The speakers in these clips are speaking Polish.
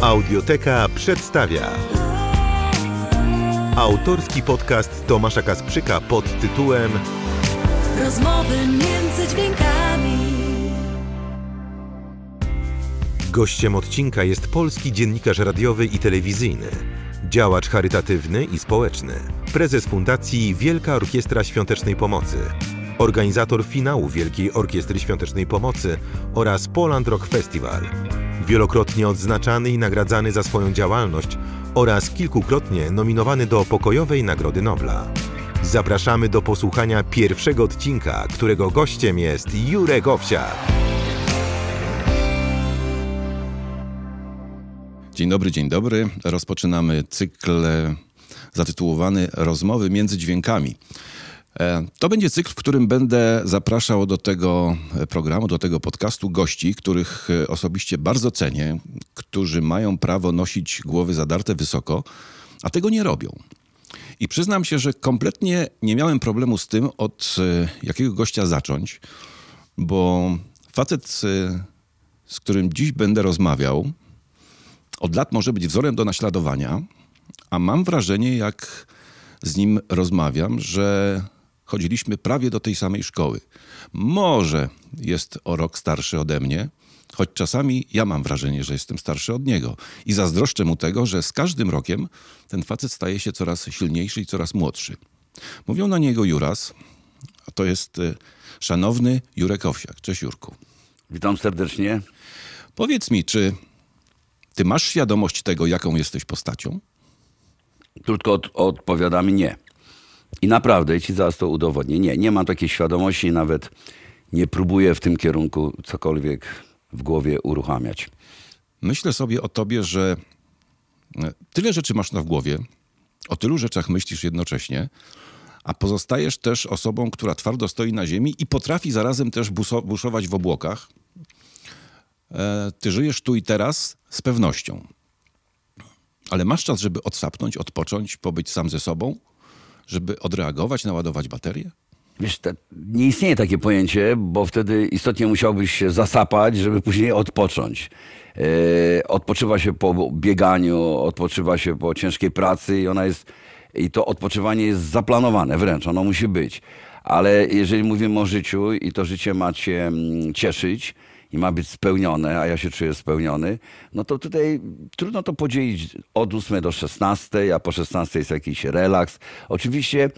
Audioteka przedstawia autorski podcast Tomasza Kasprzyka pod tytułem Rozmowy między dźwiękami. Gościem odcinka jest polski dziennikarz radiowy i telewizyjny, działacz charytatywny i społeczny, prezes Fundacji Wielka Orkiestra Świątecznej Pomocy, organizator finału Wielkiej Orkiestry Świątecznej Pomocy oraz Poland Rock Festival wielokrotnie odznaczany i nagradzany za swoją działalność oraz kilkukrotnie nominowany do pokojowej Nagrody Nobla. Zapraszamy do posłuchania pierwszego odcinka, którego gościem jest Jurek Owsiak. Dzień dobry, dzień dobry. Rozpoczynamy cykl zatytułowany Rozmowy między dźwiękami. E, to będzie cykl, w którym będę zapraszał do tego e, programu, do tego podcastu gości, których e, osobiście bardzo cenię, którzy mają prawo nosić głowy zadarte wysoko, a tego nie robią. I przyznam się, że kompletnie nie miałem problemu z tym, od jakiego gościa zacząć, bo facet, z którym dziś będę rozmawiał, od lat może być wzorem do naśladowania, a mam wrażenie, jak z nim rozmawiam, że chodziliśmy prawie do tej samej szkoły. Może jest o rok starszy ode mnie, choć czasami ja mam wrażenie, że jestem starszy od niego i zazdroszczę mu tego, że z każdym rokiem ten facet staje się coraz silniejszy i coraz młodszy. Mówią na niego Juras, a to jest e, szanowny Jurek Owsiak. Cześć Jurku. Witam serdecznie. Powiedz mi, czy ty masz świadomość tego, jaką jesteś postacią? Krótko od, odpowiadam nie. I naprawdę ci zaraz to udowodnię. Nie, nie mam takiej świadomości, nawet nie próbuję w tym kierunku cokolwiek w głowie uruchamiać. Myślę sobie o tobie, że e, tyle rzeczy masz na w głowie, o tylu rzeczach myślisz jednocześnie, a pozostajesz też osobą, która twardo stoi na ziemi i potrafi zarazem też buszować w obłokach. E, ty żyjesz tu i teraz z pewnością. Ale masz czas, żeby odsapnąć, odpocząć, pobyć sam ze sobą, żeby odreagować, naładować baterię? Wiesz, te, nie istnieje takie pojęcie, bo wtedy istotnie musiałbyś się zasapać, żeby później odpocząć. E, odpoczywa się po bieganiu, odpoczywa się po ciężkiej pracy i ona jest i to odpoczywanie jest zaplanowane wręcz, ono musi być. Ale jeżeli mówimy o życiu i to życie macie mm, cieszyć, i ma być spełnione, a ja się czuję spełniony, no to tutaj trudno to podzielić od 8 do 16, a po 16 jest jakiś relaks. Oczywiście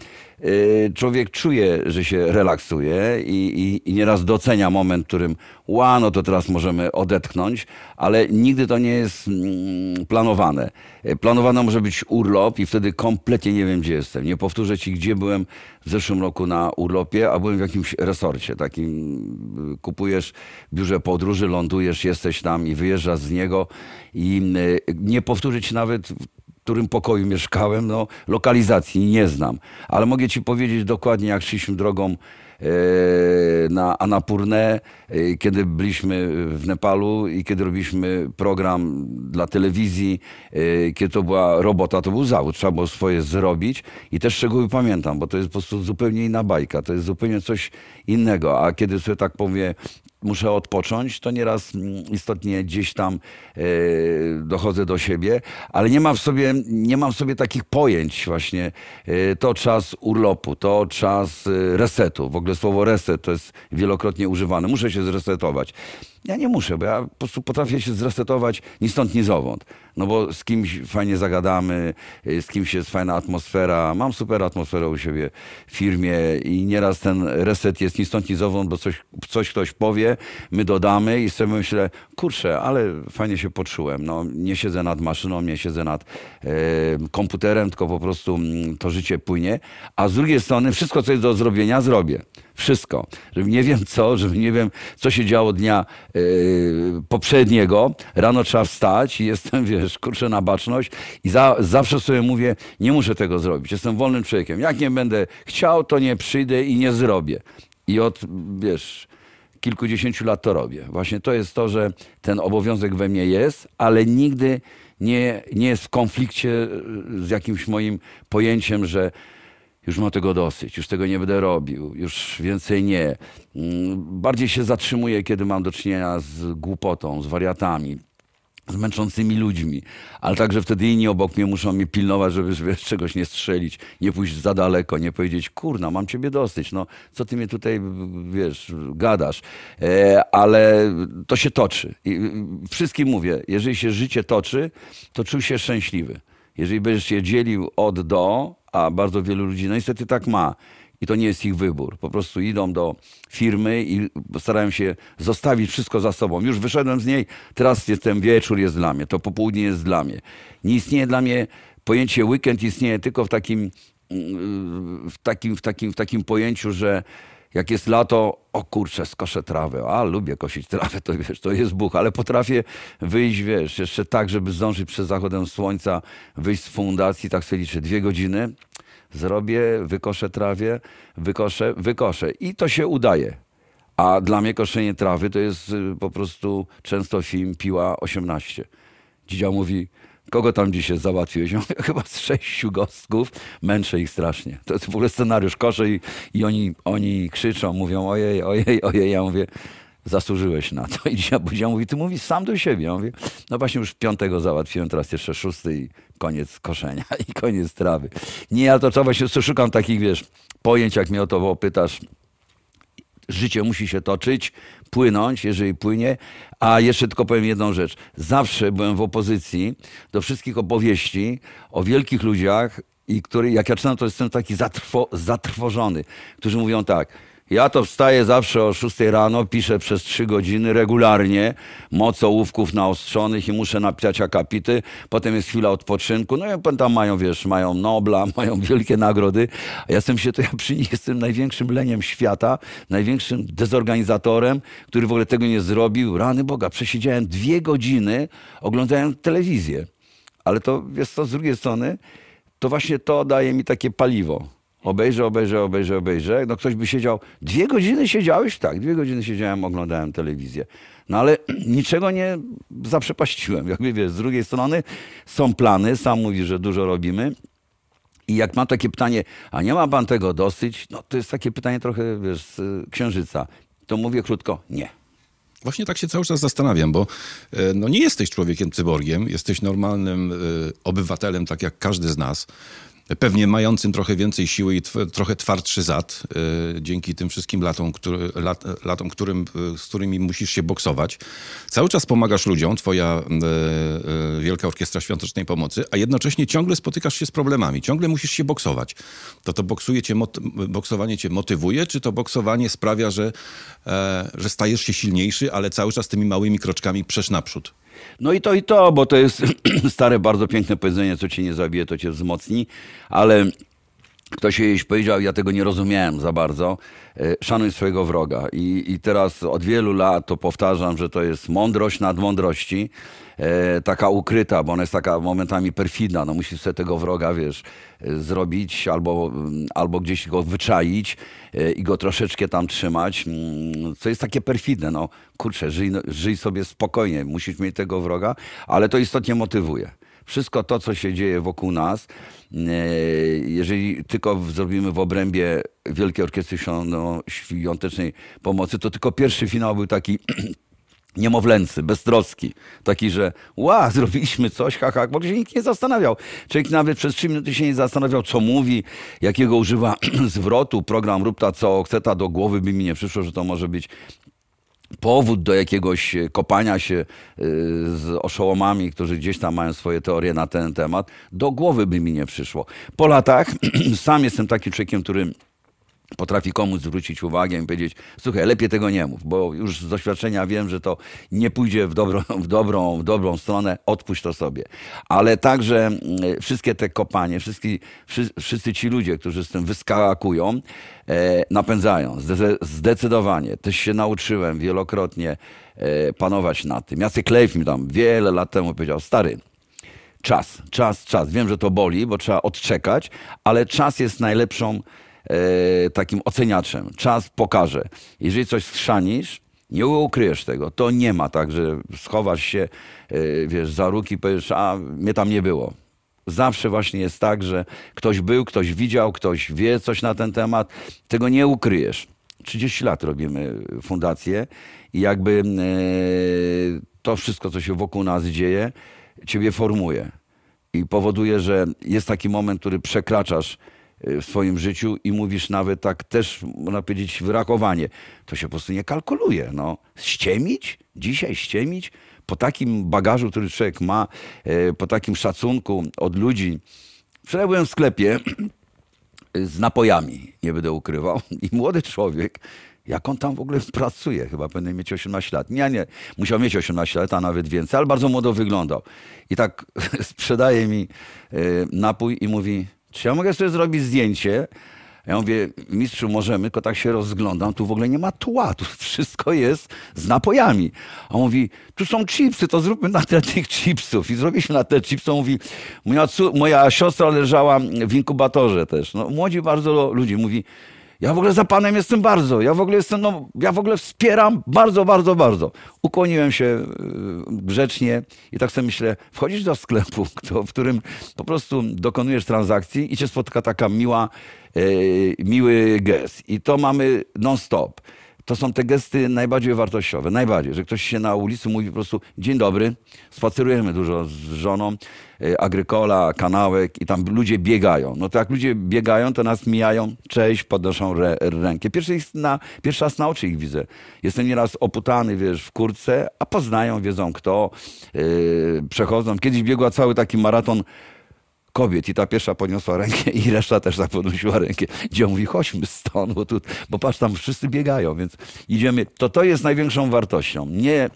Y, człowiek czuje, że się relaksuje i, i, i nieraz docenia moment, w którym ła, no to teraz możemy odetchnąć, ale nigdy to nie jest mm, planowane. Y, planowane może być urlop i wtedy kompletnie nie wiem, gdzie jestem. Nie powtórzę ci, gdzie byłem w zeszłym roku na urlopie, a byłem w jakimś resorcie takim. Y, kupujesz biurze podróży, lądujesz, jesteś tam i wyjeżdżasz z niego i nie powtórzyć nawet którym pokoju mieszkałem, no lokalizacji nie znam, ale mogę ci powiedzieć dokładnie, jak szliśmy drogą E, na Anapurnę, e, kiedy byliśmy w Nepalu i kiedy robiliśmy program dla telewizji, e, kiedy to była robota, to był zawód, trzeba było swoje zrobić i też szczegóły pamiętam, bo to jest po prostu zupełnie inna bajka, to jest zupełnie coś innego, a kiedy sobie tak powiem, muszę odpocząć, to nieraz mm, istotnie gdzieś tam dochodzę do siebie, ale nie mam w sobie, nie mam w sobie takich pojęć właśnie, to czas urlopu, to czas resetu, w ogóle ogóle słowo reset to jest wielokrotnie używane. Muszę się zresetować. Ja nie muszę, bo ja po prostu potrafię się zresetować ni stąd, ni zowąd. No bo z kimś fajnie zagadamy, y, z kimś jest fajna atmosfera. Mam super atmosferę u siebie w firmie i nieraz ten reset jest ni stąd, ni zowąd, bo coś, coś ktoś powie, my dodamy i sobie myślę, kurczę, ale fajnie się poczułem. No, nie siedzę nad maszyną, nie siedzę nad komputerem, tylko po prostu mm, to życie płynie. A z drugiej strony wszystko, co jest do zrobienia, zrobię wszystko, żeby nie wiem co, żeby nie wiem, co się działo dnia yy, poprzedniego. Rano trzeba wstać i jestem, wiesz, kurczę na baczność i za, zawsze sobie mówię, nie muszę tego zrobić, jestem wolnym człowiekiem. Jak nie będę chciał, to nie przyjdę i nie zrobię. I od, wiesz, kilkudziesięciu lat to robię. Właśnie to jest to, że ten obowiązek we mnie jest, ale nigdy nie, nie jest w konflikcie z jakimś moim pojęciem, że już mam tego dosyć, już tego nie będę robił, już więcej nie. Mm, bardziej się zatrzymuję, kiedy mam do czynienia z głupotą, z wariatami, z męczącymi ludźmi, ale także wtedy inni obok mnie muszą mnie pilnować, żeby, żeby czegoś nie strzelić, nie pójść za daleko, nie powiedzieć, kurna, mam ciebie dosyć, no co ty mnie tutaj, wiesz, gadasz. E, ale to się toczy. I, wszystkim mówię, jeżeli się życie toczy, to czuł się szczęśliwy. Jeżeli będziesz się dzielił od do, a bardzo wielu ludzi no niestety tak ma. I to nie jest ich wybór. Po prostu idą do firmy i starają się zostawić wszystko za sobą. Już wyszedłem z niej, teraz jestem, wieczór jest dla mnie, to popołudnie jest dla mnie. Nie istnieje dla mnie, pojęcie weekend istnieje tylko w takim, mm, w takim, w takim, w takim pojęciu, że jak jest lato, o kurczę, skoszę trawę, a lubię kosić trawę, to wiesz, to jest Bóg, ale potrafię wyjść, wiesz, jeszcze tak, żeby zdążyć przed zachodem słońca, wyjść z fundacji, tak sobie liczę, dwie godziny, zrobię, wykoszę trawie, wykoszę, wykoszę i to się udaje. A dla mnie koszenie trawy to jest y, po prostu często film Piła 18. Dzidział mówi, Kogo tam dzisiaj załatwiłeś? chyba z sześciu gostków. Męczę ich strasznie. To jest w ogóle scenariusz koszy i, i oni, oni krzyczą, mówią ojej, ojej, ojej. Ja mówię, zasłużyłeś na to. I dzisiaj Budzia mówi, ty mówisz sam do siebie. Ja mówię, no właśnie już piątego załatwiłem, teraz jeszcze szósty i koniec koszenia i koniec trawy. Nie, ja to trzeba się szukam takich, wiesz, pojęć, jak mnie o to pytasz życie musi się toczyć, płynąć, jeżeli płynie. A jeszcze tylko powiem jedną rzecz. Zawsze byłem w opozycji do wszystkich opowieści o wielkich ludziach i który, jak ja czytam, to jestem taki zatrwo, zatrwożony, którzy mówią tak – ja to wstaję zawsze o 6 rano, piszę przez 3 godziny regularnie, moc ołówków naostrzonych i muszę napisać akapity. Potem jest chwila odpoczynku. No i tam mają, wiesz, mają Nobla, mają wielkie nagrody. A ja jestem się to, ja przy nich jestem największym leniem świata, największym dezorganizatorem, który w ogóle tego nie zrobił. Rany Boga, przesiedziałem dwie godziny oglądając telewizję. Ale to, jest to z drugiej strony, to właśnie to daje mi takie paliwo Obejrzę, obejrzę, obejrzę, obejrzę. No ktoś by siedział, dwie godziny siedziałeś? Tak, dwie godziny siedziałem, oglądałem telewizję. No ale niczego nie zaprzepaściłem. Jakby wiesz, z drugiej strony są plany, sam mówi, że dużo robimy. I jak mam takie pytanie, a nie ma pan tego dosyć? No to jest takie pytanie trochę, wiesz, z y, księżyca. To mówię krótko, nie. Właśnie tak się cały czas zastanawiam, bo e, no, nie jesteś człowiekiem cyborgiem, jesteś normalnym y, obywatelem, tak jak każdy z nas pewnie mającym trochę więcej siły i tw trochę twardszy zad, y, dzięki tym wszystkim latom, który, lat, latom którym, y, z którymi musisz się boksować. Cały czas pomagasz ludziom, twoja y, Wielka Orkiestra Świątecznej Pomocy, a jednocześnie ciągle spotykasz się z problemami, ciągle musisz się boksować. To to boksuje cię, boksowanie cię motywuje, czy to boksowanie sprawia, że, e, że stajesz się silniejszy, ale cały czas tymi małymi kroczkami przesz naprzód? No i to i to, bo to jest stare, bardzo piękne powiedzenie, co cię nie zabije, to cię wzmocni, ale Ktoś jej powiedział, ja tego nie rozumiałem za bardzo, e, szanuj swojego wroga. I, I, teraz od wielu lat to powtarzam, że to jest mądrość nad mądrości, e, taka ukryta, bo ona jest taka momentami perfidna. No musisz sobie tego wroga, wiesz, e, zrobić albo, mm, albo gdzieś go wyczaić i go troszeczkę tam trzymać, mm, co jest takie perfidne. No kurczę, żyj, no, żyj sobie spokojnie, musisz mieć tego wroga, ale to istotnie motywuje wszystko to, co się dzieje wokół nas, e, jeżeli tylko zrobimy w obrębie Wielkiej Orkiestry Świątecznej Pomocy, to tylko pierwszy finał był taki niemowlęcy, beztroski. Taki, że ła, zrobiliśmy coś, ha, ha, bo się nikt nie zastanawiał. Człowiek nawet przez trzy minuty się nie zastanawiał, co mówi, jakiego używa zwrotu. Program ta, co chce, ta do głowy by mi nie przyszło, że to może być powód do jakiegoś e, kopania się e, z oszołomami, którzy gdzieś tam mają swoje teorie na ten temat, do głowy by mi nie przyszło. Po latach sam jestem takim człowiekiem, który potrafi komuś zwrócić uwagę i powiedzieć, słuchaj, lepiej tego nie mów, bo już z doświadczenia wiem, że to nie pójdzie w dobrą, w dobrą, w dobrą stronę, odpuść to sobie. Ale także mm, wszystkie te kopanie, wszyscy, wszyscy ci ludzie, którzy z tym wyskakują, e, napędzają, zdecydowanie. Też się nauczyłem wielokrotnie e, panować nad tym. Jacek Leif mi tam wiele lat temu powiedział, stary, czas, czas, czas. Wiem, że to boli, bo trzeba odczekać, ale czas jest najlepszą E, takim oceniaczem. Czas pokaże. Jeżeli coś strzanisz, nie ukryjesz tego. To nie ma tak, że schowasz się, e, wiesz, za ruki i powiesz, a mnie tam nie było. Zawsze właśnie jest tak, że ktoś był, ktoś widział, ktoś wie coś na ten temat. Tego nie ukryjesz. 30 lat robimy fundację i jakby e, to wszystko, co się wokół nas dzieje, ciebie formuje i powoduje, że jest taki moment, który przekraczasz Y, w swoim życiu i mówisz nawet tak też, można powiedzieć, wyrakowanie, to się po prostu nie kalkuluje. No. Ściemić? Dzisiaj ściemić? Po takim bagażu, który człowiek ma, y, po takim szacunku od ludzi. Wczoraj byłem w sklepie z napojami, nie będę ukrywał, i młody człowiek, jak on tam w ogóle pracuje, chyba powinien mieć 18 lat. Nie, nie, musiał mieć 18 lat, a nawet więcej, ale bardzo młodo wyglądał. I tak sprzedaje mi y, napój i mówi, czy ja mogę sobie zrobić zdjęcie? Ja mówię, mistrzu, możemy, tylko tak się rozglądam, tu w ogóle nie ma tła, tu wszystko jest z napojami. A on mówi, tu są chipsy, to zróbmy na te tych chipsów. I zrobiliśmy na te chipsy. On mówi, moja, moja siostra leżała w inkubatorze też. No, młodzi bardzo ludzi mówi, ja w ogóle za Panem jestem bardzo. Ja w ogóle jestem, no, ja w ogóle wspieram bardzo, bardzo, bardzo. Ukłoniłem się y, grzecznie i tak sobie myślę, wchodzisz do sklepu, w którym po prostu dokonujesz transakcji i cię spotka taka miła, y, miły gest. I to mamy non-stop to są te gesty najbardziej wartościowe. Najbardziej, że ktoś się na ulicy mówi po prostu dzień dobry, spacerujemy dużo z żoną, e, agrykola, kanałek i tam ludzie biegają. No to jak ludzie biegają, to nas mijają, cześć, podnoszą re, rękę. Pierwszy, na, pierwszy raz na oczy ich widzę. Jestem nieraz oputany, wiesz, w kurce, a poznają, wiedzą kto, yy, przechodzą. Kiedyś biegła cały taki maraton kobiet i ta pierwsza podniosła rękę i reszta też tak podnosiła rękę. Gdzie mówi, chodźmy stąd, bo, tu, bo patrz, tam wszyscy biegają, więc idziemy. To to jest największą wartością. Nie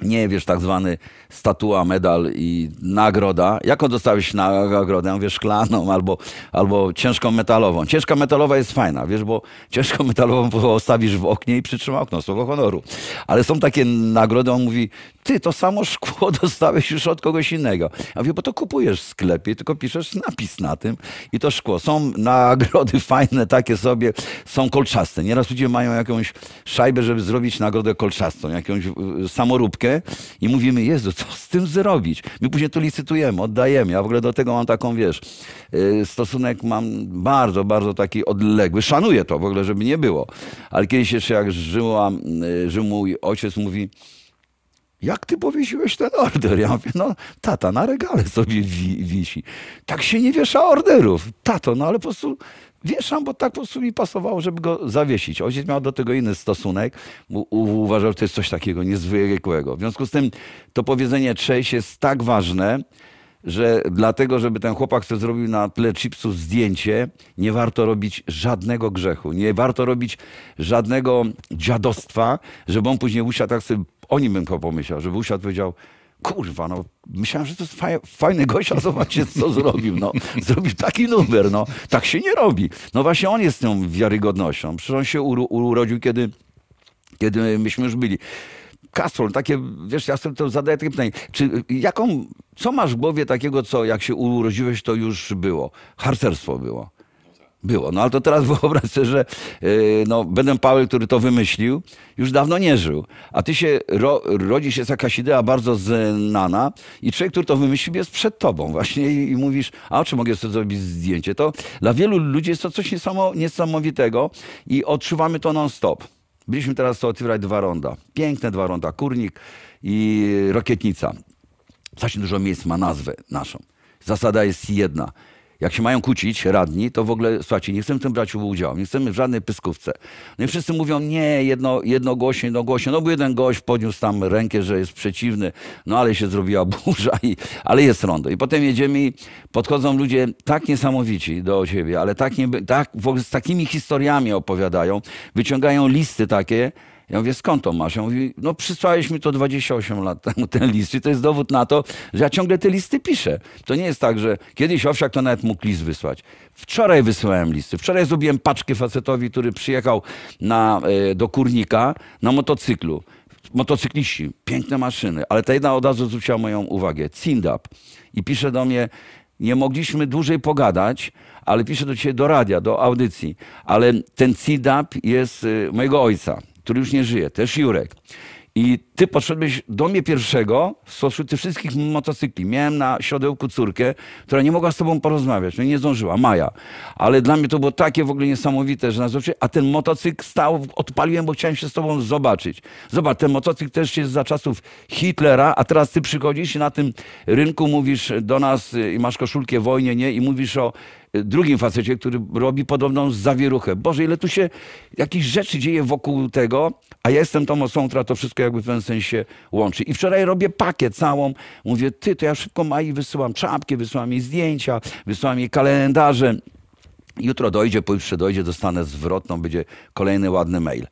nie wiesz, tak zwany statua, medal i nagroda. Jaką dostałeś nagrodę? Mówię szklaną albo, albo ciężką metalową. Ciężka metalowa jest fajna, wiesz, bo ciężką metalową postawisz w oknie i przytrzyma okno, słowo honoru. Ale są takie nagrody, on mówi, ty, to samo szkło dostałeś już od kogoś innego. Ja mówię, bo to kupujesz w sklepie, tylko piszesz napis na tym i to szkło. Są nagrody fajne takie sobie, są kolczaste. Nieraz ludzie mają jakąś szajbę, żeby zrobić nagrodę kolczastą, jakąś e, samoróbkę i mówimy, Jezu, co z tym zrobić? My później to licytujemy, oddajemy. Ja w ogóle do tego mam taką, wiesz, e, stosunek mam bardzo, bardzo taki odległy. Szanuję to w ogóle, żeby nie było. Ale kiedyś jeszcze jak żyłam, e, żył mój ojciec, mówi jak ty powiesiłeś ten order? Ja mówię, no tata, na regale sobie wi wisi. Tak się nie wiesza orderów. Tato, no ale po prostu wieszam, bo tak po prostu mi pasowało, żeby go zawiesić. Ojciec miał do tego inny stosunek. uważał, że to jest coś takiego niezwykłego. W związku z tym to powiedzenie cześć jest tak ważne, że dlatego, żeby ten chłopak sobie zrobił na tle chipsów zdjęcie, nie warto robić żadnego grzechu, nie warto robić żadnego dziadostwa, żeby on później usiadł tak sobie o nim bym pomyślał, żeby usiadł powiedział, kurwa, no myślałem, że to jest fajny gościa, zobaczcie, co zrobił. No, zrobił taki numer, no. Tak się nie robi. No właśnie on jest tą wiarygodnością. Przecież on się urodził, kiedy, kiedy myśmy już byli. Kastrol, takie, wiesz, ja sobie to zadaję takie pytanie, czy jaką, co masz w głowie takiego, co jak się urodziłeś, to już było? Harcerstwo było. Było. No ale to teraz wyobraź sobie, że yy, no, Benem Powell, który to wymyślił, już dawno nie żył. A ty się, ro, rodzi się jakaś idea bardzo znana i człowiek, który to wymyślił, jest przed tobą właśnie i, i mówisz, a czy mogę sobie zrobić zdjęcie? To dla wielu ludzi jest to coś niesamowitego i odczuwamy to non-stop. Byliśmy teraz to otwierać dwa ronda. Piękne dwa ronda. Kurnik i Rokietnica. Całkiem dużo miejsc ma nazwę naszą. Zasada jest jedna – jak się mają kłócić radni, to w ogóle, słuchajcie, nie chcemy w tym brać udziału, nie chcemy w żadnej pyskówce. No i wszyscy mówią, nie, jedno, jednogłośnie, jednogłośnie. No bo jeden gość podniósł tam rękę, że jest przeciwny, no ale się zrobiła burza, i, ale jest rondo. I potem jedziemy i podchodzą ludzie tak niesamowici do siebie, ale tak, nie, tak w ogóle z takimi historiami opowiadają, wyciągają listy takie, ja mówię, skąd to masz? Ja mówię no przysłałeś mi to 28 lat temu ten list. I to jest dowód na to, że ja ciągle te listy piszę. To nie jest tak, że kiedyś owsiak to nawet mógł list wysłać. Wczoraj wysłałem listy. Wczoraj zrobiłem paczkę facetowi, który przyjechał na, e, do Kurnika na motocyklu motocykliści, piękne maszyny, ale ta jedna od razu zwróciła moją uwagę. Cindap. I pisze do mnie, nie mogliśmy dłużej pogadać, ale pisze do ciebie do radia, do audycji, ale ten Cindap jest e, mojego ojca który już nie żyje, też Jurek. I ty potrzebujesz do mnie pierwszego spośród tych wszystkich motocykli. Miałem na siodełku córkę, która nie mogła z tobą porozmawiać, no nie zdążyła, Maja. Ale dla mnie to było takie w ogóle niesamowite, że nazwę, a ten motocykl stał, odpaliłem, bo chciałem się z tobą zobaczyć. Zobacz, ten motocykl też jest za czasów Hitlera, a teraz ty przychodzisz i na tym rynku mówisz do nas y, i masz koszulkę wojnie, nie? I mówisz o drugim facecie, który robi podobną zawieruchę. Boże, ile tu się jakichś rzeczy dzieje wokół tego, a ja jestem tą osobą, która to wszystko jakby w pewnym sensie łączy. I wczoraj robię pakiet całą, mówię, ty, to ja szybko Mai wysyłam czapki, wysyłam jej zdjęcia, wysyłam jej kalendarze. Jutro dojdzie, pojutrze dojdzie, dostanę zwrotną, będzie kolejny ładny mail.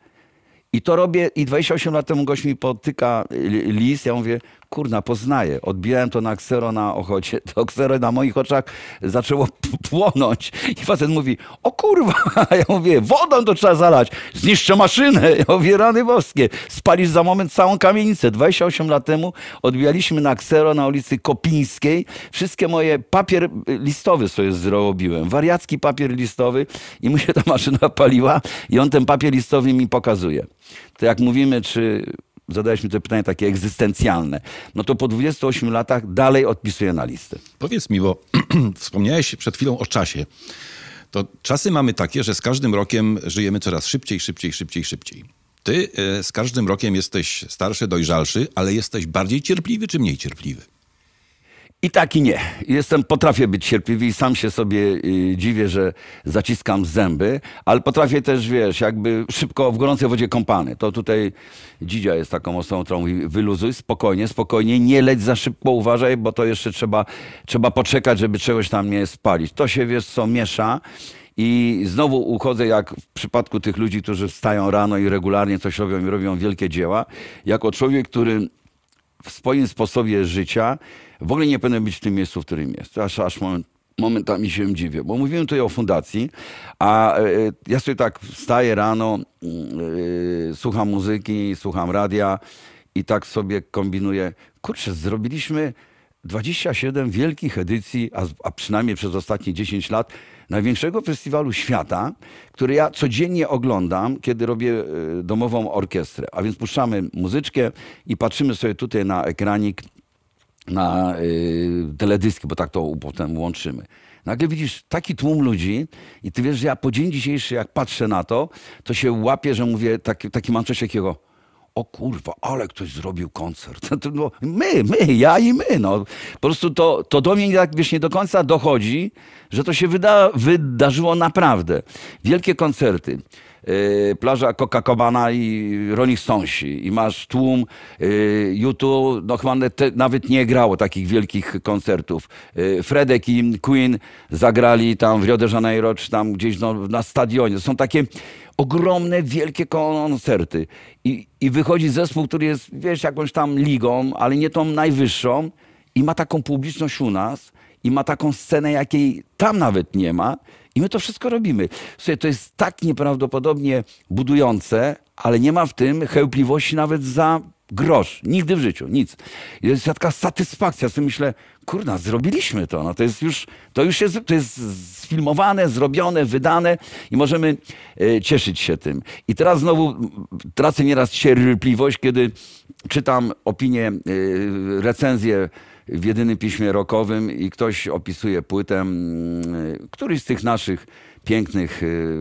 I to robię i 28 lat temu gość mi potyka y, list, ja mówię, kurna, poznaję. Odbijałem to na ksero na ochocie. To ksero na moich oczach zaczęło płonąć. I facet mówi, o kurwa. Ja mówię, wodą to trzeba zalać. Zniszczę maszynę. owie rany boskie. Spalisz za moment całą kamienicę. 28 lat temu odbijaliśmy na ksero na ulicy Kopińskiej. Wszystkie moje papier listowy sobie zrobiłem. Wariacki papier listowy. I mu się ta maszyna paliła. I on ten papier listowy mi pokazuje. To jak mówimy, czy zadałeś mi to pytanie takie egzystencjalne, no to po 28 latach dalej odpisuję na listy. Powiedz mi, bo wspomniałeś przed chwilą o czasie. To czasy mamy takie, że z każdym rokiem żyjemy coraz szybciej, szybciej, szybciej, szybciej. Ty e, z każdym rokiem jesteś starszy, dojrzalszy, ale jesteś bardziej cierpliwy czy mniej cierpliwy? I tak i nie. Jestem, potrafię być cierpliwy i sam się sobie y, dziwię, że zaciskam zęby, ale potrafię też, wiesz, jakby szybko w gorącej wodzie kąpany. To tutaj Dzidzia jest taką osobą, którą mówi wyluzuj, spokojnie, spokojnie, nie leć za szybko, uważaj, bo to jeszcze trzeba, trzeba poczekać, żeby czegoś tam nie spalić. To się, wiesz co, miesza. I znowu uchodzę, jak w przypadku tych ludzi, którzy wstają rano i regularnie coś robią i robią wielkie dzieła, jako człowiek, który w swoim sposobie życia w ogóle nie powinien być w tym miejscu, w którym jest. Aż, aż moment, momentami się dziwię, bo mówiłem tutaj o fundacji, a e, ja sobie tak wstaję rano, mm, e, słucham muzyki, słucham radia i tak sobie kombinuję. Kurczę, zrobiliśmy 27 wielkich edycji, a, a przynajmniej przez ostatnie 10 lat największego festiwalu świata, który ja codziennie oglądam, kiedy robię e, domową orkiestrę. A więc puszczamy muzyczkę i patrzymy sobie tutaj na ekranik, na y, teledyski, bo tak to potem łączymy. Nagle widzisz taki tłum ludzi i ty wiesz, że ja po dzień dzisiejszy, jak patrzę na to, to się łapię, że mówię, taki, taki mam coś takiego o kurwa, ale ktoś zrobił koncert. No, my, my, ja i my. No. Po prostu to, to do mnie tak wiesz, nie do końca dochodzi, że to się wyda, wydarzyło naprawdę. Wielkie koncerty. Y, plaża coca cola i Rolling Stonesi i masz tłum YouTube, no chyba nawet nie grało takich wielkich koncertów. Y, Fredek i Queen zagrali tam w Rio de Janeiro, czy tam gdzieś no, na stadionie. To są takie ogromne, wielkie koncerty. I, I wychodzi zespół, który jest, wiesz, jakąś tam ligą, ale nie tą najwyższą i ma taką publiczność u nas, i ma taką scenę, jakiej tam nawet nie ma. I my to wszystko robimy. Słuchaj, to jest tak nieprawdopodobnie budujące, ale nie ma w tym chełpliwości nawet za grosz. Nigdy w życiu, nic. I to jest taka satysfakcja. Z tym myślę, kurna, zrobiliśmy to. No to jest już, to już jest, to jest sfilmowane, zrobione, wydane i możemy e, cieszyć się tym. I teraz znowu tracę nieraz cierpliwość, kiedy czytam opinie, y, recenzje w jedynym piśmie rokowym i ktoś opisuje płytę, mm, któryś z tych naszych pięknych y,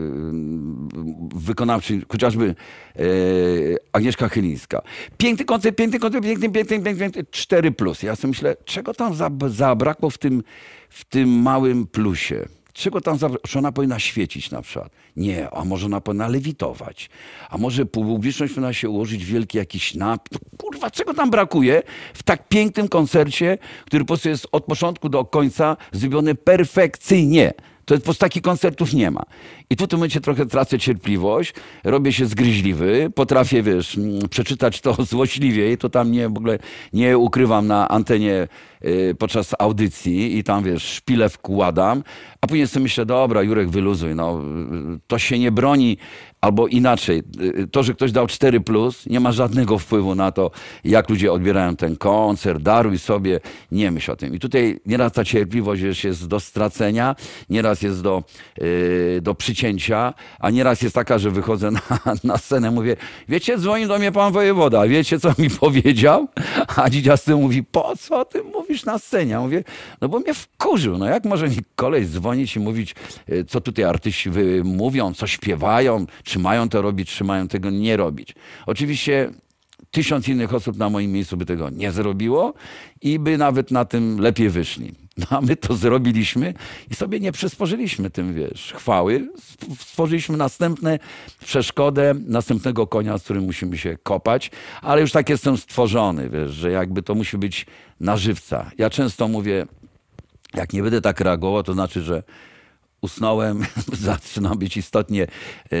wykonawczyń, chociażby y, Agnieszka Chylińska. Piękny koncert, piękny koncert, piękny, piękny, piękny, piękny 4 plus. Ja sobie myślę, czego tam zabrakło w tym, w tym małym plusie? Czego tam zabrakło? Czy ona powinna świecić na przykład? Nie, a może ona powinna lewitować? A może publiczność powinna się ułożyć w wielki jakiś nap kurwa, czego tam brakuje w tak pięknym koncercie, który po prostu jest od początku do końca zrobiony perfekcyjnie. To jest, po prostu takich koncertów nie ma. I tu w tym momencie trochę tracę cierpliwość, robię się zgryźliwy, potrafię, wiesz, mm, przeczytać to złośliwie i to tam nie, w ogóle nie ukrywam na antenie Y, podczas audycji i tam, wiesz, szpile wkładam, a później sobie myślę, dobra, Jurek, wyluzuj, no, to się nie broni, albo inaczej, y, to, że ktoś dał 4+, plus, nie ma żadnego wpływu na to, jak ludzie odbierają ten koncert, daruj sobie, nie myśl o tym. I tutaj nieraz ta cierpliwość jest do stracenia, nieraz jest do, yy, do przycięcia, a nieraz jest taka, że wychodzę na, na scenę, mówię, wiecie, dzwoni do mnie pan wojewoda, wiecie, co mi powiedział? A dzidziasty mówi, po co o tym mówisz? robisz na scenie? Ja mówię, no bo mnie wkurzył. No jak może mi koleś dzwonić i mówić, y, co tutaj artyści mówią, co śpiewają, czy mają to robić, czy mają tego nie robić. Oczywiście tysiąc innych osób na moim miejscu by tego nie zrobiło i by nawet na tym lepiej wyszli. No, a my to zrobiliśmy i sobie nie przysporzyliśmy tym, wiesz, chwały. Stworzyliśmy następne przeszkodę, następnego konia, z którym musimy się kopać, ale już tak jestem stworzony, wiesz, że jakby to musi być na żywca. Ja często mówię, jak nie będę tak reagował, to znaczy, że usnąłem, zaczynam być istotnie, yy,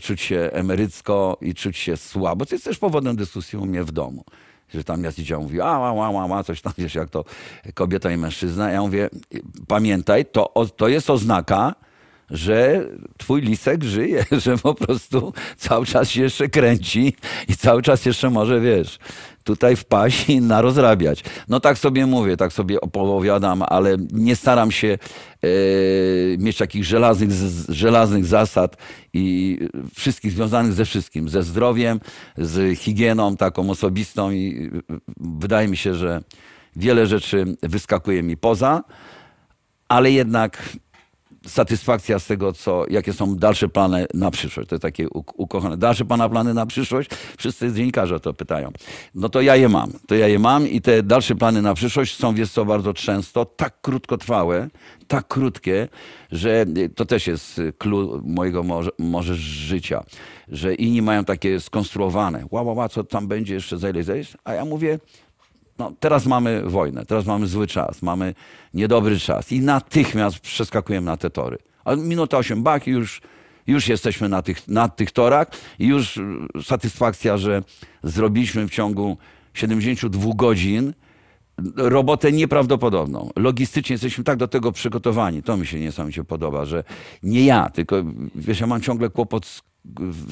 czuć się emerycko i czuć się słabo, co jest też powodem dyskusji u mnie w domu że tam jacyś dział mówi, a, a, ła, a, coś tam, wiesz, jak to kobieta i mężczyzna. Ja mówię, pamiętaj, to, to jest oznaka, że twój lisek żyje, że po prostu cały czas się jeszcze kręci i cały czas jeszcze może, wiesz, tutaj wpaść i narozrabiać. No tak sobie mówię, tak sobie opowiadam, ale nie staram się e, mieć takich żelaznych, żelaznych zasad i wszystkich związanych ze wszystkim, ze zdrowiem, z higieną taką osobistą i e, wydaje mi się, że wiele rzeczy wyskakuje mi poza, ale jednak satysfakcja z tego, co, jakie są dalsze plany na przyszłość. To jest takie ukochane. Dalsze pana plany na przyszłość? Wszyscy dziennikarze to pytają. No to ja je mam. To ja je mam i te dalsze plany na przyszłość są, wiesz co, bardzo często tak krótkotrwałe, tak krótkie, że to też jest clue mojego może, może życia, że inni mają takie skonstruowane. Ła, ła, ła, co tam będzie jeszcze za ile, A ja mówię, no, teraz mamy wojnę, teraz mamy zły czas, mamy niedobry czas i natychmiast przeskakujemy na te tory. A minuta 8 bak już, już jesteśmy na tych, na tych torach i już y, satysfakcja, że zrobiliśmy w ciągu 72 godzin robotę nieprawdopodobną. Logistycznie jesteśmy tak do tego przygotowani. To mi się niesamowicie podoba, że nie ja, tylko wiesz, ja mam ciągle kłopot z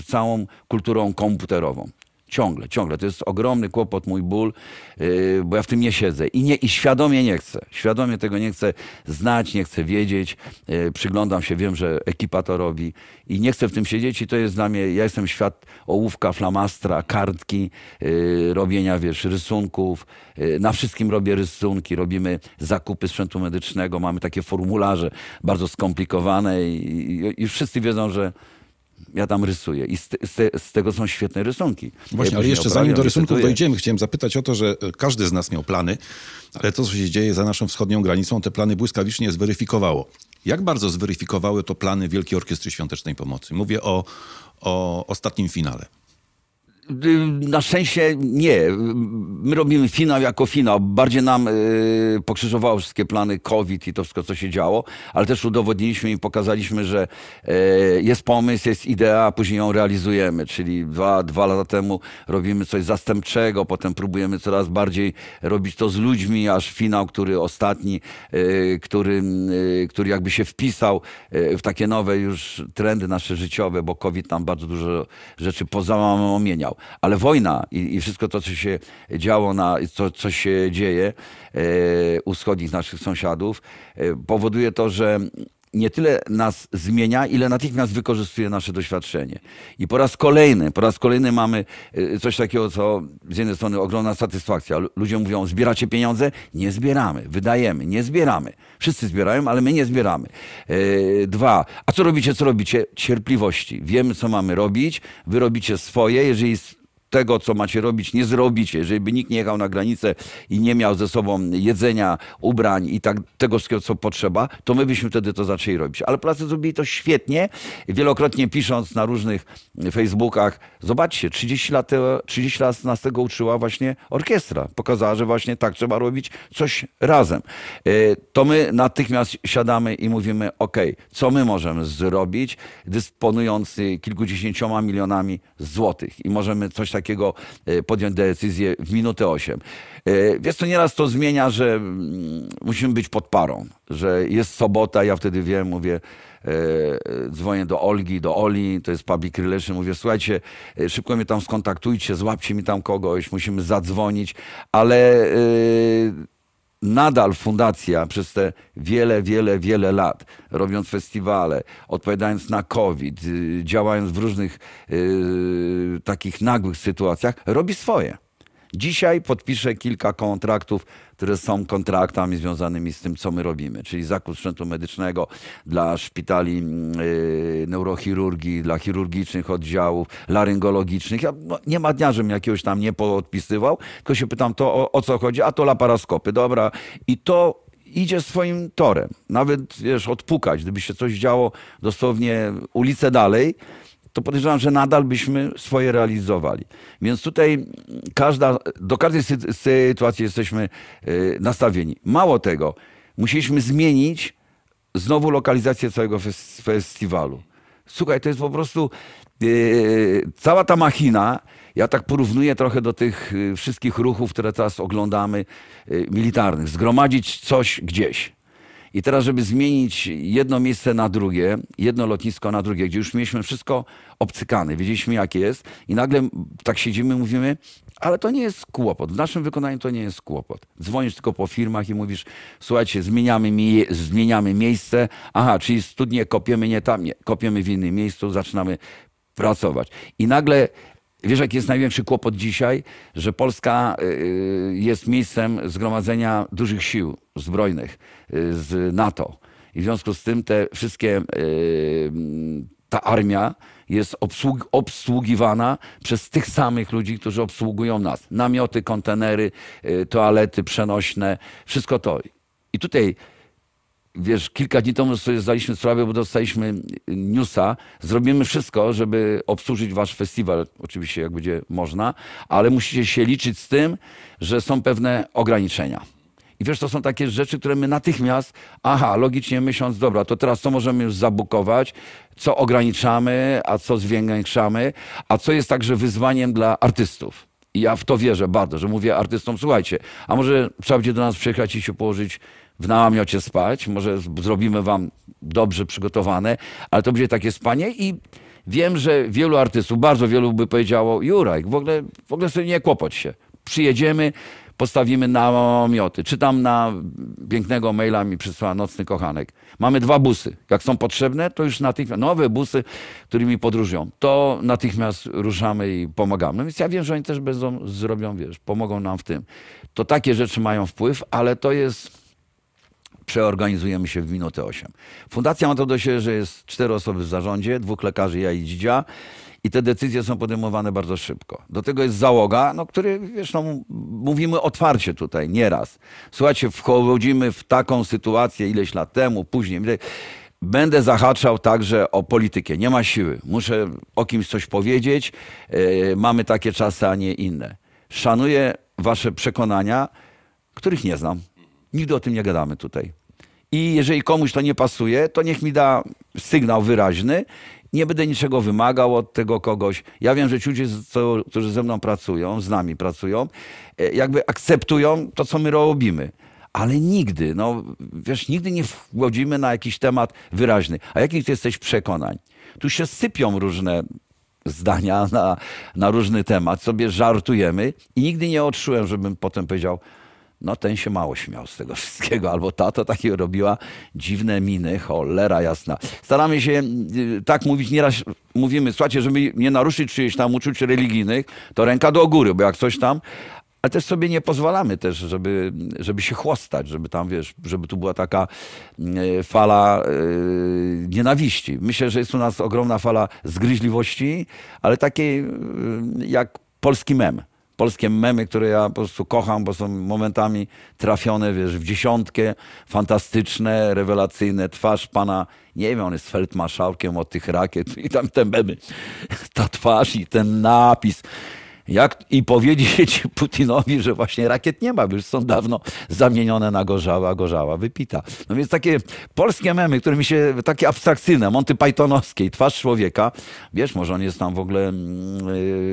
całą kulturą komputerową. Ciągle, ciągle. To jest ogromny kłopot, mój ból, yy, bo ja w tym nie siedzę. I, nie, I świadomie nie chcę. Świadomie tego nie chcę znać, nie chcę wiedzieć. Yy, przyglądam się, wiem, że ekipa to robi i nie chcę w tym siedzieć i to jest dla mnie, ja jestem świat ołówka, flamastra, kartki, yy, robienia, wiesz, rysunków. Y, na wszystkim robię rysunki, robimy zakupy sprzętu medycznego, mamy takie formularze bardzo skomplikowane i, i, i wszyscy wiedzą, że ja tam rysuję i z, te, z, te, z tego są świetne rysunki. No właśnie, ja ale jeszcze zanim do rysunków dojdziemy, chciałem zapytać o to, że e, każdy z nas miał plany, ale to, co się dzieje za naszą wschodnią granicą, te plany błyskawicznie zweryfikowało. Jak bardzo zweryfikowały to plany Wielkiej Orkiestry Świątecznej Pomocy? Mówię o, o ostatnim finale. Na szczęście nie. My robimy finał jako finał. Bardziej nam e, pokrzyżowało wszystkie plany COVID i to wszystko, co się działo, ale też udowodniliśmy i pokazaliśmy, że e, jest pomysł, jest idea, a później ją realizujemy. Czyli dwa, dwa lata temu robimy coś zastępczego, potem próbujemy coraz bardziej robić to z ludźmi, aż finał, który ostatni, e, który, który jakby się wpisał w takie nowe już trendy nasze życiowe, bo COVID nam bardzo dużo rzeczy pozałamiał ale wojna i, i, wszystko to, co się działo, na, co, co się dzieje e, u wschodnich naszych sąsiadów, e, powoduje to, że nie tyle nas zmienia, ile natychmiast wykorzystuje nasze doświadczenie. I po raz kolejny, po raz kolejny mamy y, coś takiego, co z jednej strony ogromna satysfakcja. Ludzie mówią, zbieracie pieniądze? Nie zbieramy, wydajemy, nie zbieramy. Wszyscy zbierają, ale my nie zbieramy. Y, dwa, a co robicie, co robicie? Cierpliwości. Wiemy, co mamy robić, wy robicie swoje, jeżeli tego, co macie robić, nie zrobicie. Jeżeli by nikt nie jechał na granicę i nie miał ze sobą jedzenia, ubrań i tak tego wszystkiego, co potrzeba, to my byśmy wtedy to zaczęli robić. Ale Polacy zrobili to świetnie, wielokrotnie pisząc na różnych Facebookach. Zobaczcie, 30 lat, 30 lat nas tego uczyła właśnie orkiestra. Pokazała, że właśnie tak trzeba robić coś razem. E, to my natychmiast siadamy i mówimy, ok, co my możemy zrobić, dysponując kilkudziesięcioma milionami złotych i możemy coś takiego takiego e, podjąć decyzję w minutę 8. E, wiesz to nieraz to zmienia, że mm, musimy być pod parą, że jest sobota, ja wtedy wiem, mówię, e, dzwonię do Olgi, do Oli, to jest public relation, mówię, słuchajcie, szybko mnie tam skontaktujcie, złapcie mi tam kogoś, musimy zadzwonić, ale nadal fundacja przez te wiele, wiele, wiele lat, robiąc festiwale, odpowiadając na COVID, y, działając w różnych yy, takich nagłych sytuacjach, robi swoje. Dzisiaj podpiszę kilka kontraktów które są kontraktami związanymi z tym, co my robimy, czyli zakup sprzętu medycznego dla szpitali yy, neurochirurgii, dla chirurgicznych oddziałów, laryngologicznych. Ja, no, nie ma dnia, żebym jakiegoś tam nie podpisywał, tylko się pytam to, o, o co chodzi, a to laparoskopy, dobra. I to idzie swoim torem. Nawet, wiesz, odpukać, gdyby się coś działo dosłownie ulicę dalej, to podejrzewam, że nadal byśmy swoje realizowali. Więc tutaj każda, do każdej sytuacji jesteśmy e, nastawieni. Mało tego, musieliśmy zmienić znowu lokalizację całego festiwalu. Słuchaj, to jest po prostu e, cała ta machina. Ja tak porównuję trochę do tych e, wszystkich ruchów, które teraz oglądamy, militarnych. Zgromadzić coś gdzieś i teraz, żeby zmienić jedno miejsce na drugie, jedno lotnisko na drugie, gdzie już mieliśmy wszystko obcykane, wiedzieliśmy jakie jest i nagle tak siedzimy, mówimy, ale to nie jest kłopot. W naszym wykonaniu to nie jest kłopot. Dzwonisz tylko po firmach i mówisz, słuchajcie, zmieniamy, mi, zmieniamy miejsce, aha, czyli studnie kopiemy nie tam, nie, kopiemy w innym miejscu, zaczynamy pracować. I nagle Wiesz, jaki jest największy kłopot dzisiaj? Że Polska y, y, jest miejscem zgromadzenia dużych sił zbrojnych y, z NATO. I w związku z tym te wszystkie, ta armia jest obsługiwana przez tych samych ludzi, którzy obsługują nas. Namioty, kontenery, toalety przenośne, wszystko to. I tutaj wiesz, kilka dni temu sobie zdaliśmy sprawę, bo dostaliśmy newsa. Zrobimy wszystko, żeby obsłużyć wasz festiwal, oczywiście jak będzie można, ale musicie się liczyć z tym, że są pewne ograniczenia. I wiesz, to są takie rzeczy, które my natychmiast, aha, logicznie myśląc, dobra, to teraz co możemy już zabukować, co ograniczamy, a co zwiększamy, a co jest także wyzwaniem dla artystów. I ja w to wierzę bardzo, że mówię artystom, słuchajcie, a może trzeba będzie do nas przyjechać i się położyć w namiocie spać, może zrobimy wam dobrze przygotowane, ale to będzie takie spanie i wiem, że wielu artystów, bardzo wielu by powiedziało, Juraj, w ogóle, w ogóle sobie nie kłopot się. Przyjedziemy, postawimy namioty. Czytam na pięknego maila mi przysłała nocny kochanek. Mamy dwa busy. Jak są potrzebne, to już natychmiast, nowe busy, którymi podróżują, to natychmiast ruszamy i pomagamy. No więc ja wiem, że oni też będą, zrobią, wiesz, pomogą nam w tym. To takie rzeczy mają wpływ, ale to jest przeorganizujemy się w minutę 8. Fundacja ma to do siebie, że jest cztery osoby w zarządzie, dwóch lekarzy, ja i dzidzia. I te decyzje są podejmowane bardzo szybko. Do tego jest załoga, no, który, wiesz, no, mówimy otwarcie tutaj nieraz. Słuchajcie, wchodzimy w taką sytuację ileś lat temu, później. Będę zahaczał także o politykę. Nie ma siły. Muszę o kimś coś powiedzieć. Yy, mamy takie czasy, a nie inne. Szanuję wasze przekonania, których nie znam. Nigdy o tym nie gadamy tutaj. I jeżeli komuś to nie pasuje, to niech mi da sygnał wyraźny nie będę niczego wymagał od tego kogoś. Ja wiem, że ci ludzie, którzy ze mną pracują, z nami pracują, e, jakby akceptują to, co my robimy. Ale nigdy, no wiesz, nigdy nie wchodzimy na jakiś temat wyraźny. A jakich ty jesteś przekonań? Tu się sypią różne zdania na, na różny temat, sobie żartujemy i nigdy nie odczułem, żebym potem powiedział, no ten się mało śmiał z tego wszystkiego, albo tato takie robiła dziwne miny, cholera jasna. Staramy się y, tak mówić, nieraz mówimy, słuchajcie, żeby nie naruszyć czyjejś tam uczuć religijnych, to ręka do góry, bo jak coś tam, ale też sobie nie pozwalamy też, żeby, żeby się chłostać, żeby tam, wiesz, żeby tu była taka y, fala y, nienawiści. Myślę, że jest u nas ogromna fala zgryźliwości, ale takiej jak polski mem polskie memy, które ja po prostu kocham, bo są momentami trafione, wiesz, w dziesiątkę, fantastyczne, rewelacyjne, twarz pana, nie wiem, on jest feldmarszałkiem od tych rakiet i tam te memy, ta twarz i ten napis jak, i powiedzieć Putinowi, że właśnie rakiet nie ma, bo już są dawno zamienione na gorzała, gorzała wypita. No więc takie polskie memy, które mi się, takie abstrakcyjne, Monty Pythonowskie twarz człowieka, wiesz, może on jest tam w ogóle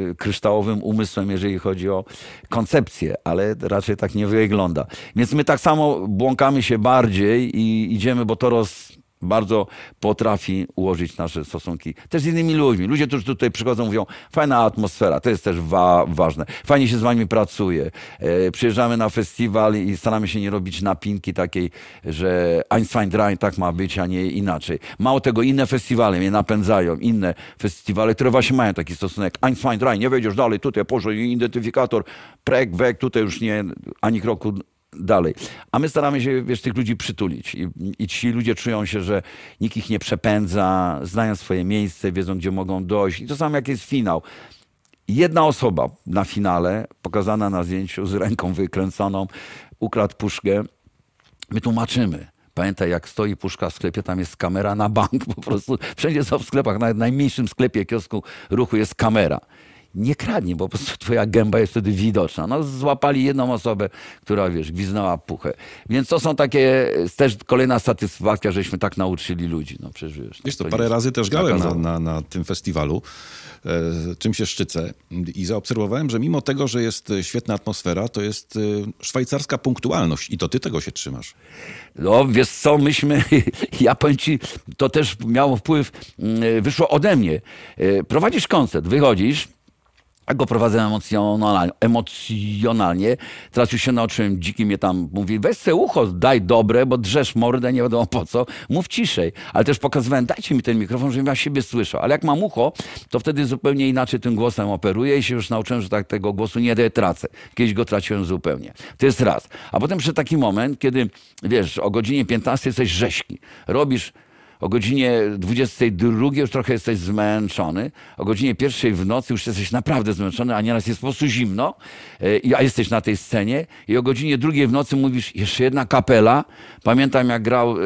yy, kryształowym umysłem, jeżeli chodzi o koncepcję, ale raczej tak nie wygląda. Więc my tak samo błąkamy się bardziej i idziemy, bo to roz bardzo potrafi ułożyć nasze stosunki też z innymi ludźmi. Ludzie, którzy tutaj przychodzą, mówią, fajna atmosfera, to jest też wa ważne. Fajnie się z wami pracuje. E, przyjeżdżamy na festiwal i staramy się nie robić napinki takiej, że Einstein Drain tak ma być, a nie inaczej. Mało tego, inne festiwale mnie napędzają, inne festiwale, które właśnie mają taki stosunek. Einstein Drain, nie wejdziesz dalej, tutaj poszło identyfikator, prek, wek, tutaj już nie, ani kroku dalej. A my staramy się, wiesz, tych ludzi przytulić. I, I, ci ludzie czują się, że nikt ich nie przepędza, znają swoje miejsce, wiedzą, gdzie mogą dojść. I to samo jak jest finał. Jedna osoba na finale, pokazana na zdjęciu z ręką wykręconą, ukradł puszkę. My tłumaczymy. Pamiętaj, jak stoi puszka w sklepie, tam jest kamera na bank po prostu. Wszędzie są w sklepach, nawet w najmniejszym sklepie kiosku ruchu jest kamera nie kradnie, bo po prostu twoja gęba jest wtedy widoczna. No złapali jedną osobę, która wiesz, gwiznała puchę. Więc to są takie, też kolejna satysfakcja, żeśmy tak nauczyli ludzi. No przecież wiesz. No, wiesz, to, to parę razy też grałem na, na, na, tym festiwalu, e, czym się szczycę i zaobserwowałem, że mimo tego, że jest e, świetna atmosfera, to jest e, szwajcarska punktualność i to ty tego się trzymasz. No wiesz co, myśmy, ja powiem ci, to też miało wpływ, mm, e, wyszło ode mnie. Prowadzisz koncert, wychodzisz, a go prowadzę emocjonalnie, emocjonalnie. Teraz już się nauczyłem, dziki mnie tam mówi, weź se ucho, daj dobre, bo drzesz mordę, nie wiadomo po co, mów ciszej. Ale też pokazywałem, dajcie mi ten mikrofon, żebym ja siebie słyszał. Ale jak mam ucho, to wtedy zupełnie inaczej tym głosem operuję i się już nauczyłem, że tak tego głosu nie tracę. Kiedyś go traciłem zupełnie. To jest raz. A potem przy taki moment, kiedy wiesz, o godzinie 15 jesteś rześki. Robisz o godzinie 22 już trochę jesteś zmęczony. O godzinie pierwszej w nocy już jesteś naprawdę zmęczony, a nieraz jest po prostu zimno, e, a jesteś na tej scenie. I o godzinie drugiej w nocy mówisz, jeszcze jedna kapela. Pamiętam, jak grał e,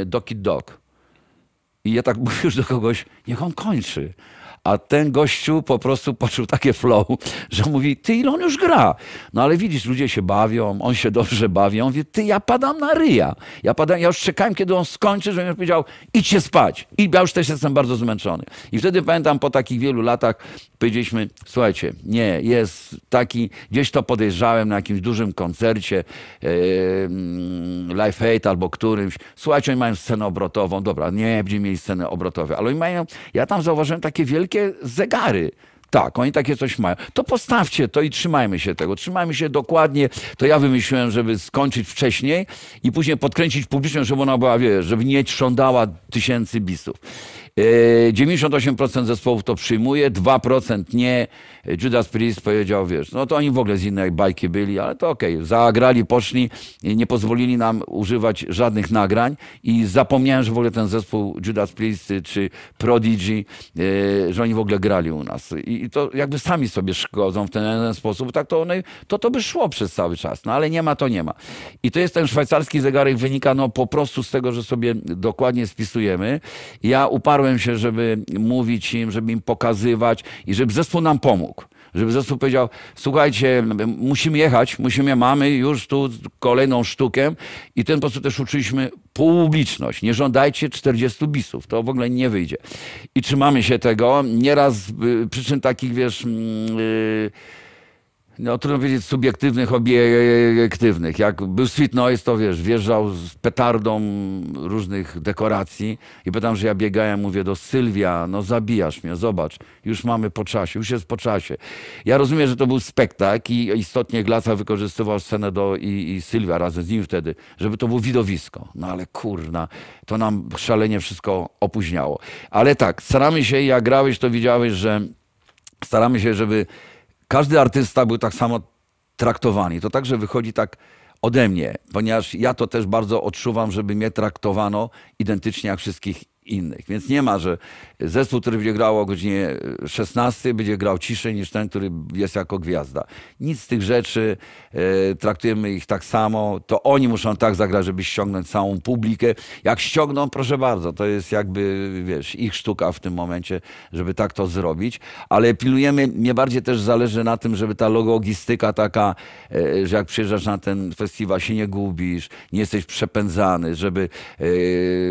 e, Doki Dog. I ja tak mówię już do kogoś, niech on kończy a ten gościu po prostu poczuł takie flow, że mówi, ty ile on już gra? No ale widzisz, ludzie się bawią, on się dobrze bawi. On mówi, ty ja padam na ryja. Ja, padam, ja już czekałem, kiedy on skończy, żebym powiedział, idź się spać. I ja już też jestem bardzo zmęczony. I wtedy pamiętam, po takich wielu latach powiedzieliśmy, słuchajcie, nie, jest taki, gdzieś to podejrzałem na jakimś dużym koncercie yy, e, mm, Life Hate albo którymś. Słuchajcie, oni mają scenę obrotową. Dobra, nie, będziemy mieli scenę obrotową, ale oni mają, ja tam zauważyłem takie wielkie wielkie zegary. Tak, oni takie coś mają. To postawcie to i trzymajmy się tego. Trzymajmy się dokładnie. To ja wymyśliłem, żeby skończyć wcześniej i później podkręcić publiczność, żeby ona była, wiesz, żeby nie trządała tysięcy bisów. 98% e, zespołów to przyjmuje, 2% nie. Judas Priest powiedział, wiesz, no to oni w ogóle z innej bajki byli, ale to okej. Okay. Zagrali, poszli, nie pozwolili nam używać żadnych nagrań i zapomniałem, że w ogóle ten zespół Judas Priest czy Prodigy, e, że oni w ogóle grali u nas. I to jakby sami sobie szkodzą w ten sposób, tak to, one, to to by szło przez cały czas, no ale nie ma, to nie ma. I to jest ten szwajcarski zegarek, wynika no po prostu z tego, że sobie dokładnie spisujemy. Ja uparłem starłem się, żeby mówić im, żeby im pokazywać i żeby zespół nam pomógł żeby zespół powiedział, słuchajcie, musimy jechać, musimy, mamy już tu kolejną sztukę i ten prostu też uczyliśmy publiczność. Nie żądajcie 40 bisów, to w ogóle nie wyjdzie. I trzymamy się tego. Nieraz y, przyczyn takich, wiesz... Mm, y, no trudno powiedzieć subiektywnych, obiektywnych. Jak był Sweet Noise, to wiesz, wjeżdżał z petardą różnych dekoracji i pytam, że ja biegałem, mówię do Sylwia, no zabijasz mnie, zobacz, już mamy po czasie, już jest po czasie. Ja rozumiem, że to był spektakl i istotnie Glaca wykorzystywał scenę do i, i Sylwia razem z nim wtedy, żeby to było widowisko. No ale kurna, to nam szalenie wszystko opóźniało. Ale tak, staramy się, jak grałeś, to widziałeś, że staramy się, żeby każdy artysta był tak samo traktowany. To także wychodzi tak ode mnie, ponieważ ja to też bardzo odczuwam, żeby mnie traktowano identycznie jak wszystkich innych. Więc nie ma, że zespół, który będzie grał o godzinie 16, będzie grał ciszej niż ten, który jest jako gwiazda. Nic z tych rzeczy, e, traktujemy ich tak samo, to oni muszą tak zagrać, żeby ściągnąć całą publikę. Jak ściągną, proszę bardzo, to jest jakby, wiesz, ich sztuka w tym momencie, żeby tak to zrobić, ale pilnujemy, mnie bardziej też zależy na tym, żeby ta logistyka taka, e, że jak przyjeżdżasz na ten festiwal, się nie gubisz, nie jesteś przepędzany, żeby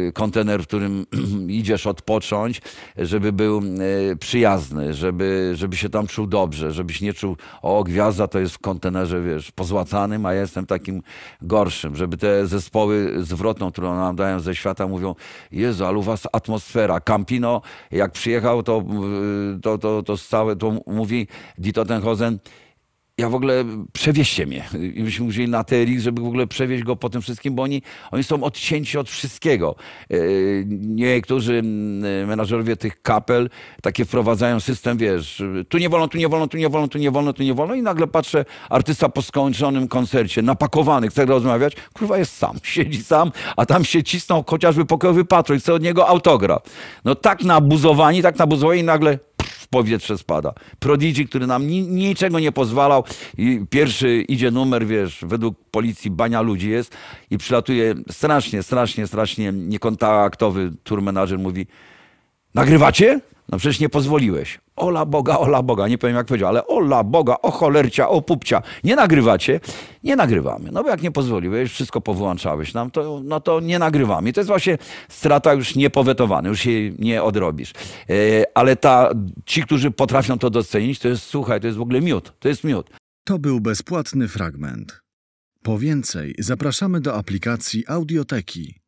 e, kontener, w którym idziesz odpocząć, żeby był e, przyjazny, żeby, żeby się tam czuł dobrze, żebyś nie czuł, o gwiazda to jest w kontenerze, wiesz, pozłacanym, a ja jestem takim gorszym, żeby te zespoły zwrotną, którą nam dają ze świata, mówią, Jezu, ale u was atmosfera. Campino, jak przyjechał, to, e, to, to, to, całe, to mówi Dito ja w ogóle przewieźcie mnie. I byśmy musieli na TRX, żeby w ogóle przewieźć go po tym wszystkim, bo oni, oni są odcięci od wszystkiego. E, niektórzy mm, menażerowie tych kapel takie wprowadzają system, wiesz, tu nie wolno, tu nie wolno, tu nie wolno, tu nie wolno, tu nie wolno i nagle patrzę, artysta po skończonym koncercie, napakowany, chce rozmawiać, kurwa jest sam, siedzi sam, a tam się cisną chociażby pokojowy patrol, chce od niego autograf. No tak nabuzowani, tak nabuzowani i nagle powietrze spada. Prodigy, który nam ni niczego nie pozwalał. I pierwszy idzie numer, wiesz, według policji bania ludzi jest i przylatuje strasznie, strasznie, strasznie niekontaktowy tour mówi nagrywacie? No przecież nie pozwoliłeś ola Boga, ola Boga. Nie powiem jak powiedział, ale ola Boga, o cholercia, o pupcia. Nie nagrywacie? Nie nagrywamy. No bo jak nie pozwoliłeś, wszystko powyłączałeś nam, to, no to nie nagrywamy. I to jest właśnie strata już niepowetowana, już jej nie odrobisz. E, ale ta, ci, którzy potrafią to docenić, to jest, słuchaj, to jest w ogóle miód. To jest miód. To był bezpłatny fragment. Po więcej zapraszamy do aplikacji Audioteki.